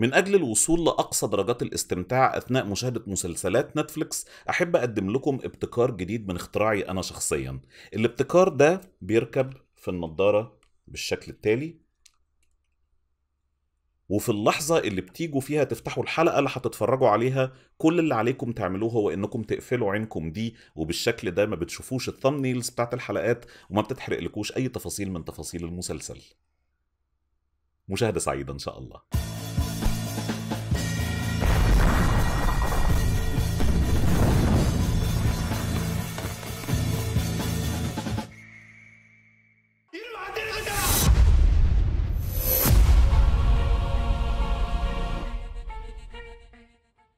من أجل الوصول لأقصى درجات الاستمتاع أثناء مشاهدة مسلسلات نتفليكس أحب أقدم لكم ابتكار جديد من اختراعي أنا شخصيا الابتكار ده بيركب في النظارة بالشكل التالي وفي اللحظة اللي بتيجوا فيها تفتحوا الحلقة اللي هتتفرجوا عليها كل اللي عليكم تعملوه هو انكم تقفلوا عينكم دي وبالشكل ده ما بتشوفوش الثامنيلز بتاعت الحلقات وما بتتحرقلكوش اي تفاصيل من تفاصيل المسلسل مشاهدة سعيدة ان شاء الله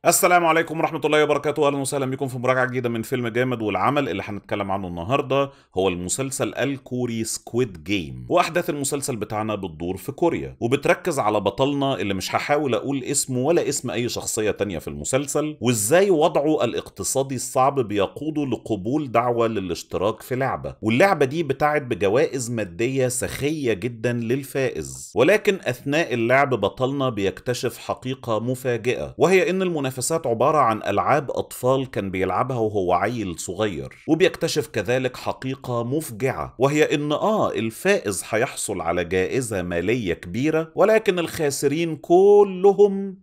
السلام عليكم ورحمة الله وبركاته أهلا وسهلا بكم في مراجعة جديدة من فيلم جامد والعمل اللي هنتكلم عنه النهاردة هو المسلسل الكوري سكويد جيم وأحداث المسلسل بتاعنا بتدور في كوريا وبتركز على بطلنا اللي مش هحاول أقول اسمه ولا اسم أي شخصية تانية في المسلسل وإزاي وضعه الاقتصادي الصعب بيقوده لقبول دعوة للاشتراك في لعبة واللعبة دي بتاعت بجوائز مادية سخية جدا للفائز ولكن أثناء اللعب بطلنا بيكتشف حقيقة مفاجئة وهي إن المنافسين المنافسات عبارة عن ألعاب أطفال كان بيلعبها وهو عيل صغير وبيكتشف كذلك حقيقة مفجعة وهي إن آه الفائز هيحصل على جائزة مالية كبيرة ولكن الخاسرين كلهم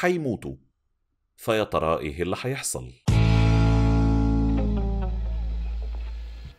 هيموتوا فيا ترى إيه اللي هيحصل؟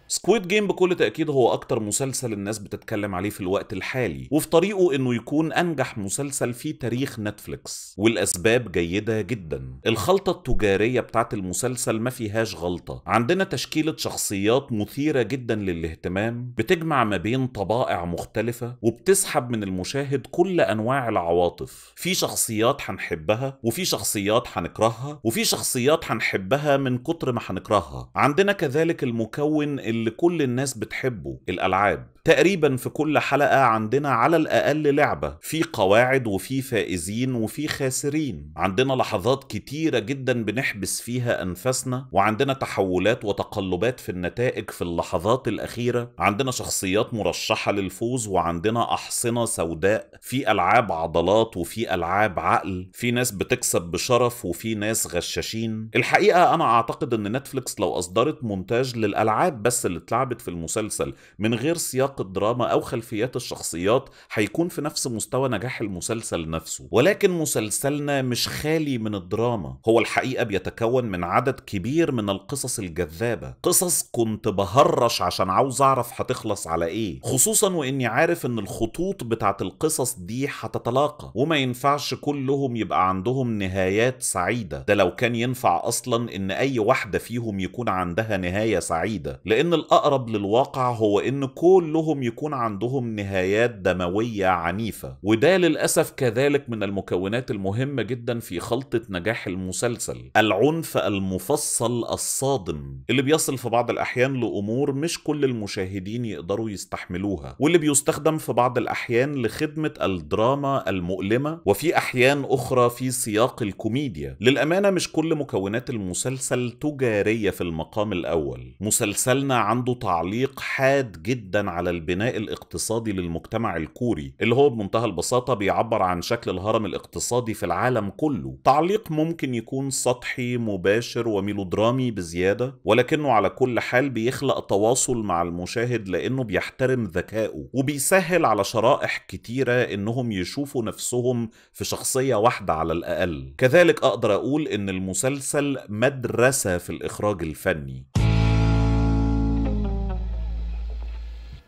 سكويد جيم بكل تأكيد هو أكتر مسلسل الناس بتتكلم عليه في الوقت الحالي وفي طريقه إنه يكون أنجح مسلسل في تاريخ نتفليكس والأسباب جيدة جدا الخلطة التجارية بتاعت المسلسل ما فيهاش غلطة عندنا تشكيلة شخصيات مثيرة جدا للاهتمام بتجمع ما بين طبائع مختلفة وبتسحب من المشاهد كل أنواع العواطف في شخصيات هنحبها وفي شخصيات هنكرهها وفي شخصيات هنحبها من كتر ما هنكرهها عندنا كذلك المكون اللي كل الناس بتحبه الالعاب تقريبا في كل حلقه عندنا على الاقل لعبه في قواعد وفي فائزين وفي خاسرين عندنا لحظات كتيره جدا بنحبس فيها انفاسنا وعندنا تحولات وتقلبات في النتائج في اللحظات الاخيره عندنا شخصيات مرشحه للفوز وعندنا احصنه سوداء في العاب عضلات وفي العاب عقل في ناس بتكسب بشرف وفي ناس غشاشين الحقيقه انا اعتقد ان نتفليكس لو اصدرت مونتاج للالعاب بس اللي اتلعبت في المسلسل من غير سياق الدراما او خلفيات الشخصيات هيكون في نفس مستوى نجاح المسلسل نفسه ولكن مسلسلنا مش خالي من الدراما هو الحقيقه بيتكون من عدد كبير من القصص الجذابه قصص كنت بهرش عشان عاوز اعرف هتخلص على ايه خصوصا واني عارف ان الخطوط بتاعت القصص دي هتتلاقى وما ينفعش كلهم يبقى عندهم نهايات سعيده ده لو كان ينفع اصلا ان اي واحده فيهم يكون عندها نهايه سعيده لان الأقرب للواقع هو إن كلهم يكون عندهم نهايات دموية عنيفة وده للأسف كذلك من المكونات المهمة جدا في خلطة نجاح المسلسل العنف المفصل الصادم اللي بيصل في بعض الأحيان لأمور مش كل المشاهدين يقدروا يستحملوها واللي بيستخدم في بعض الأحيان لخدمة الدراما المؤلمة وفي أحيان أخرى في سياق الكوميديا للأمانة مش كل مكونات المسلسل تجارية في المقام الأول مسلسلنا عنده تعليق حاد جدا على البناء الاقتصادي للمجتمع الكوري اللي هو بمنتهى البساطة بيعبر عن شكل الهرم الاقتصادي في العالم كله تعليق ممكن يكون سطحي مباشر وميلودرامي بزيادة ولكنه على كل حال بيخلق تواصل مع المشاهد لأنه بيحترم ذكائه وبيسهل على شرائح كتيرة إنهم يشوفوا نفسهم في شخصية واحدة على الأقل كذلك أقدر أقول إن المسلسل مدرسة في الإخراج الفني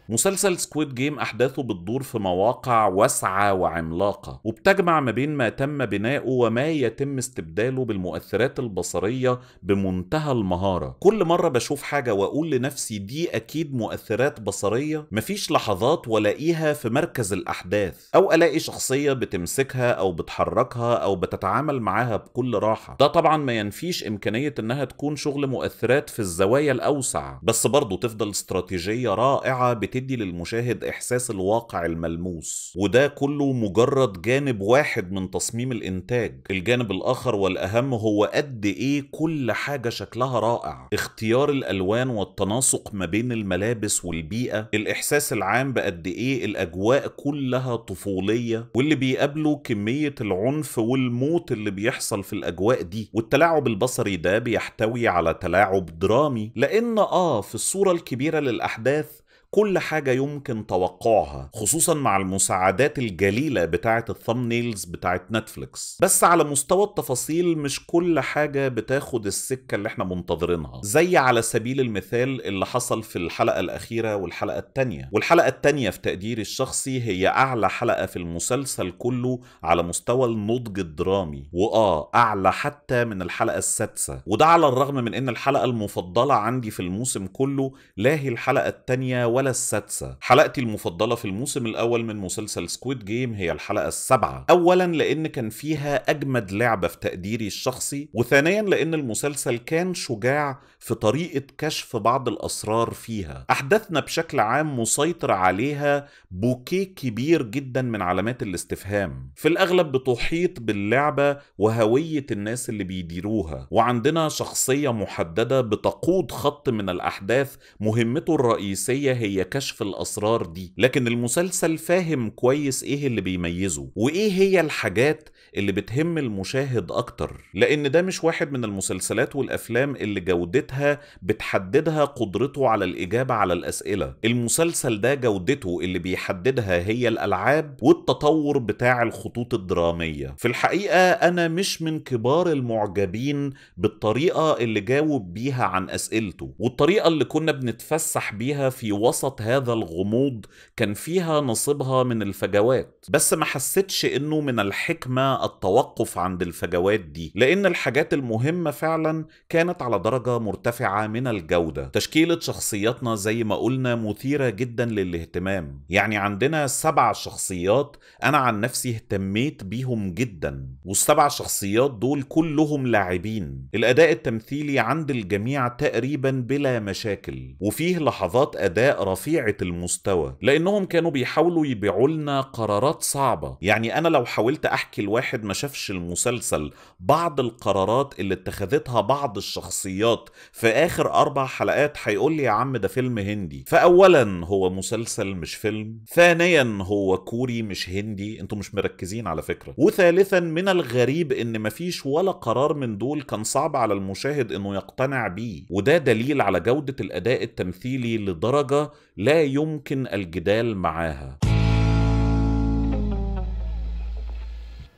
مسلسل سكويد جيم أحداثه بتدور في مواقع واسعة وعملاقة وبتجمع ما بين ما تم بناؤه وما يتم استبداله بالمؤثرات البصرية بمنتهى المهارة كل مرة بشوف حاجة وأقول لنفسي دي أكيد مؤثرات بصرية مفيش لحظات ولاقيها في مركز الأحداث أو ألاقي شخصية بتمسكها أو بتحركها أو بتتعامل معاها بكل راحة ده طبعا ما ينفيش إمكانية إنها تكون شغل مؤثرات في الزوايا الأوسع بس برضه تفضل استراتيجية رائعة بت بتدي للمشاهد احساس الواقع الملموس وده كله مجرد جانب واحد من تصميم الانتاج الجانب الاخر والاهم هو قد ايه كل حاجه شكلها رائع اختيار الالوان والتناسق ما بين الملابس والبيئه الاحساس العام بقد ايه الاجواء كلها طفوليه واللي بيقابله كميه العنف والموت اللي بيحصل في الاجواء دي والتلاعب البصري ده بيحتوي على تلاعب درامي لان اه في الصوره الكبيره للاحداث كل حاجة يمكن توقعها خصوصا مع المساعدات الجليلة بتاعة الثامنيلز بتاعة نتفليكس بس على مستوى التفاصيل مش كل حاجة بتاخد السكة اللي احنا منتظرينها زي على سبيل المثال اللي حصل في الحلقة الأخيرة والحلقة التانية والحلقة التانية في تقديري الشخصي هي أعلى حلقة في المسلسل كله على مستوى النضج الدرامي وآه أعلى حتى من الحلقة السادسة وده على الرغم من إن الحلقة المفضلة عندي في الموسم كله لا هي الحلقة التانية ولا السادسة حلقتي المفضلة في الموسم الأول من مسلسل سكويد جيم هي الحلقة السابعة أولا لأن كان فيها أجمد لعبة في تقديري الشخصي وثانيا لأن المسلسل كان شجاع في طريقة كشف بعض الأسرار فيها أحداثنا بشكل عام مسيطر عليها بوكيه كبير جدا من علامات الاستفهام في الأغلب بتحيط باللعبة وهوية الناس اللي بيديروها وعندنا شخصية محددة بتقود خط من الأحداث مهمته الرئيسية هي هي كشف الأسرار دي لكن المسلسل فاهم كويس إيه اللي بيميزه وإيه هي الحاجات اللي بتهم المشاهد أكتر لأن ده مش واحد من المسلسلات والأفلام اللي جودتها بتحددها قدرته على الإجابة على الأسئلة المسلسل ده جودته اللي بيحددها هي الألعاب والتطور بتاع الخطوط الدرامية في الحقيقة أنا مش من كبار المعجبين بالطريقة اللي جاوب بيها عن أسئلته والطريقة اللي كنا بنتفسح بيها في وسط وسط هذا الغموض كان فيها نصيبها من الفجوات بس ما حسيتش انه من الحكمة التوقف عند الفجوات دي لان الحاجات المهمة فعلا كانت على درجة مرتفعة من الجودة تشكيلة شخصياتنا زي ما قلنا مثيرة جدا للاهتمام يعني عندنا سبع شخصيات انا عن نفسي اهتميت بيهم جدا والسبع شخصيات دول كلهم لاعبين الاداء التمثيلي عند الجميع تقريبا بلا مشاكل وفيه لحظات اداء رفيعه المستوى لانهم كانوا بيحاولوا يبيعوا لنا قرارات صعبه يعني انا لو حاولت احكي لواحد ما شافش المسلسل بعض القرارات اللي اتخذتها بعض الشخصيات في اخر اربع حلقات هيقول لي يا عم ده فيلم هندي فاولا هو مسلسل مش فيلم ثانيا هو كوري مش هندي انتوا مش مركزين على فكره وثالثا من الغريب ان مفيش ولا قرار من دول كان صعب على المشاهد انه يقتنع بيه وده دليل على جوده الاداء التمثيلي لدرجه لا يمكن الجدال معاها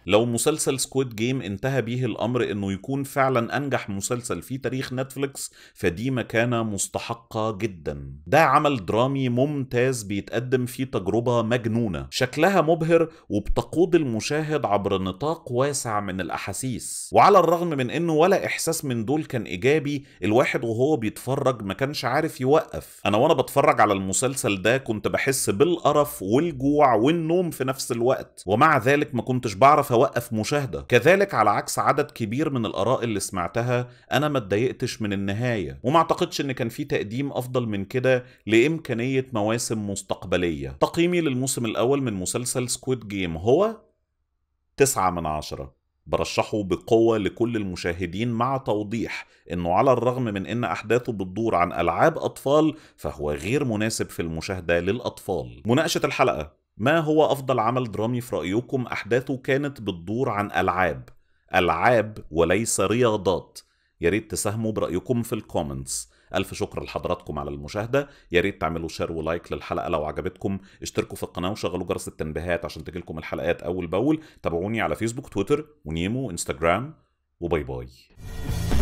لو مسلسل سكويد جيم انتهى بيه الامر انه يكون فعلا انجح مسلسل في تاريخ نتفليكس فدي مكانه مستحقه جدا ده عمل درامي ممتاز بيتقدم فيه تجربه مجنونه شكلها مبهر وبتقود المشاهد عبر نطاق واسع من الاحاسيس وعلى الرغم من انه ولا احساس من دول كان ايجابي الواحد وهو بيتفرج ما كانش عارف يوقف انا وانا بتفرج على المسلسل ده كنت بحس بالقرف والجوع والنوم في نفس الوقت ومع ذلك ما كنتش بعرف هوقف مشاهده كذلك على عكس عدد كبير من الاراء اللي سمعتها انا ما اتضايقتش من النهايه وما اعتقدش ان كان في تقديم افضل من كده لامكانيه مواسم مستقبليه تقييمي للموسم الاول من مسلسل سكويد جيم هو 9 من 10 برشحه بقوة لكل المشاهدين مع توضيح انه على الرغم من ان احداثه بتدور عن العاب اطفال فهو غير مناسب في المشاهدة للاطفال مناقشة الحلقة ما هو أفضل عمل درامي في رأيكم أحداثه كانت بتدور عن ألعاب ألعاب وليس رياضات يا ريت تساهموا برأيكم في الكومنتس ألف شكر لحضراتكم على المشاهدة يا ريت تعملوا شير ولايك للحلقة لو عجبتكم اشتركوا في القناة وشغلوا جرس التنبيهات عشان تجيلكم الحلقات أول بأول تابعوني على فيسبوك تويتر ونيمو انستجرام وباي باي